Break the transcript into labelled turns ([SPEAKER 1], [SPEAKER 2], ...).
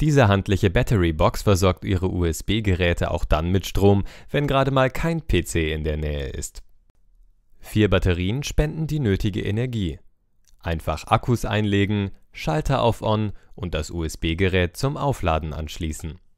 [SPEAKER 1] Diese handliche Battery Box versorgt Ihre USB-Geräte auch dann mit Strom, wenn gerade mal kein PC in der Nähe ist. Vier Batterien spenden die nötige Energie. Einfach Akkus einlegen, Schalter auf On und das USB-Gerät zum Aufladen anschließen